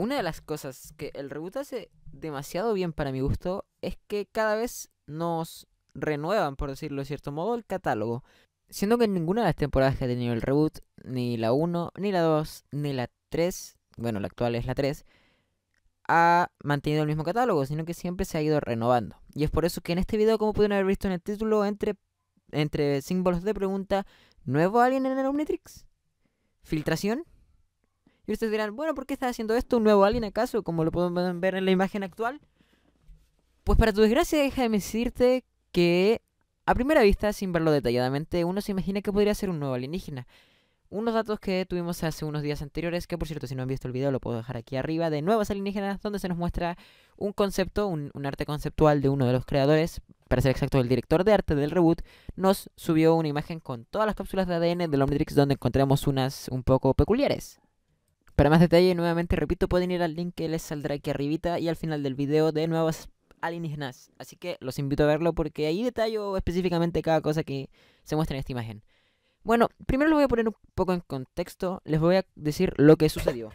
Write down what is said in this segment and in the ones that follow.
Una de las cosas que el reboot hace demasiado bien para mi gusto es que cada vez nos renuevan, por decirlo de cierto modo, el catálogo. Siendo que en ninguna de las temporadas que ha tenido el reboot, ni la 1, ni la 2, ni la 3, bueno, la actual es la 3, ha mantenido el mismo catálogo, sino que siempre se ha ido renovando. Y es por eso que en este video, como pudieron haber visto en el título, entre, entre símbolos de pregunta, ¿nuevo alguien en el Omnitrix? ¿Filtración? Y ustedes dirán, bueno, ¿por qué está haciendo esto un nuevo alien acaso? Como lo pueden ver en la imagen actual. Pues para tu desgracia, déjame decirte que a primera vista, sin verlo detalladamente, uno se imagina que podría ser un nuevo alienígena. Unos datos que tuvimos hace unos días anteriores, que por cierto, si no han visto el video, lo puedo dejar aquí arriba, de nuevas alienígenas, donde se nos muestra un concepto, un, arte conceptual de uno de los creadores, para ser exacto, el director de arte del reboot, nos subió una imagen con todas las cápsulas de ADN del Omnitrix, donde encontramos unas un poco peculiares. Para más detalle, nuevamente repito, pueden ir al link que les saldrá aquí arribita y al final del video de nuevas alienígenas. Así que los invito a verlo porque ahí detallo específicamente cada cosa que se muestra en esta imagen. Bueno, primero les voy a poner un poco en contexto, les voy a decir lo que sucedió.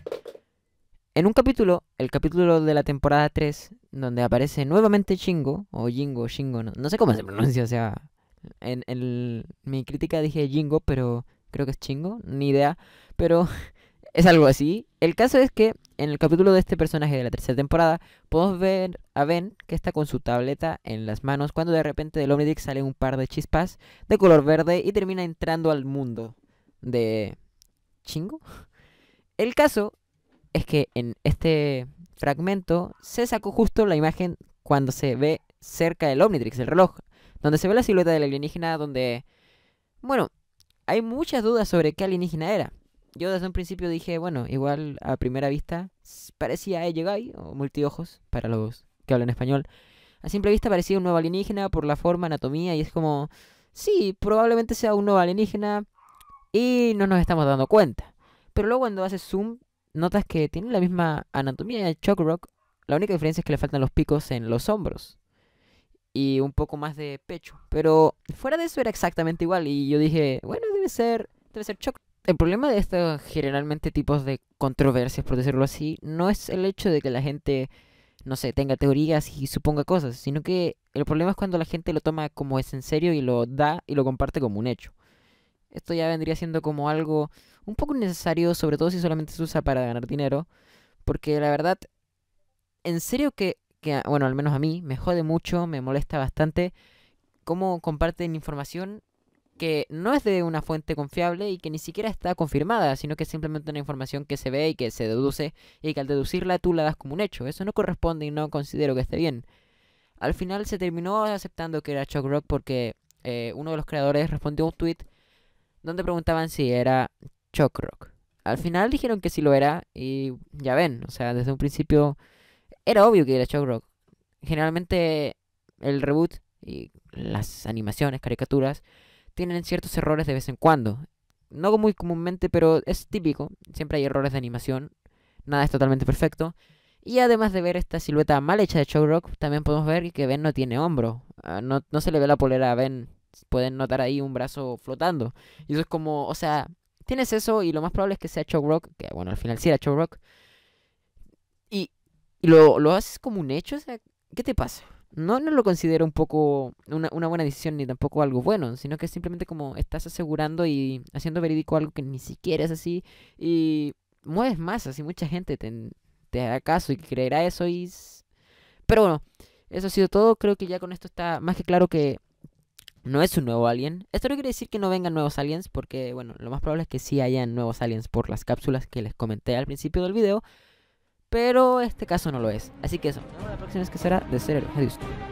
En un capítulo, el capítulo de la temporada 3, donde aparece nuevamente Chingo, o Jingo, Shingo, no, no sé cómo se pronuncia, o sea, en, mi crítica dije Jingo, pero creo que es Chingo, ni idea, pero es algo así. El caso es que en el capítulo de este personaje de la tercera temporada podemos ver a Ben que está con su tableta en las manos cuando de repente del Omnitrix sale un par de chispas de color verde y termina entrando al mundo de... ¿Chingo? El caso es que en este fragmento se sacó justo la imagen cuando se ve cerca del Omnitrix, el reloj, donde se ve la silueta del alienígena, donde... Bueno, hay muchas dudas sobre qué alienígena era yo desde un principio dije, bueno, igual a primera vista parecía Elegai o multiojos para los que hablan español. A simple vista parecía un nuevo alienígena por la forma, anatomía y es como, sí, probablemente sea un nuevo alienígena y no nos estamos dando cuenta. Pero luego cuando haces zoom, notas que tiene la misma anatomía de Rock. La única diferencia es que le faltan los picos en los hombros y un poco más de pecho. Pero fuera de eso era exactamente igual. Y yo dije, bueno, debe ser, debe ser Choc el problema de estos generalmente tipos de controversias, por decirlo así, no es el hecho de que la gente, no sé, tenga teorías y suponga cosas, sino que el problema es cuando la gente lo toma como es en serio y lo da y lo comparte como un hecho. Esto ya vendría siendo como algo un poco innecesario, sobre todo si solamente se usa para ganar dinero, porque la verdad, en serio que, que bueno, al menos a mí, me jode mucho, me molesta bastante cómo comparten información que no es de una fuente confiable y que ni siquiera está confirmada, sino que es simplemente una información que se ve y que se deduce y que al deducirla tú la das como un hecho. Eso no corresponde y no considero que esté bien. Al final se terminó aceptando que era Chuck Rock porque eh, uno de los creadores respondió a un tweet donde preguntaban si era Chuck Rock. Al final dijeron que sí lo era y ya ven, o sea, desde un principio era obvio que era Chuck Rock. Generalmente el reboot y las animaciones, caricaturas, tienen ciertos errores de vez en cuando. No muy comúnmente, pero es típico. Siempre hay errores de animación. Nada es totalmente perfecto. Y además de ver esta silueta mal hecha de Rock, también podemos ver que Ben no tiene hombro. Ah, no, se le ve la polera a Ben. Pueden notar ahí un brazo flotando. Y eso es como, o sea, tienes eso y lo más probable es que sea Rock, que bueno, al final sí era rock Y, y lo, lo haces como un hecho, o sea, ¿qué te pasa? no, no lo considero un poco una, una, buena decisión ni tampoco algo bueno, sino que simplemente como estás asegurando y haciendo verídico algo que ni siquiera es así y mueves masas y mucha gente te, te hará caso y creerá eso y... Pero bueno, eso ha sido todo, creo que ya con esto está más que claro que no es un nuevo alien. Esto no quiere decir que no vengan nuevos aliens, porque bueno, lo más probable es que sí hayan nuevos aliens por las cápsulas que les comenté al principio del video, pero este caso no lo es, así que eso que será de ser el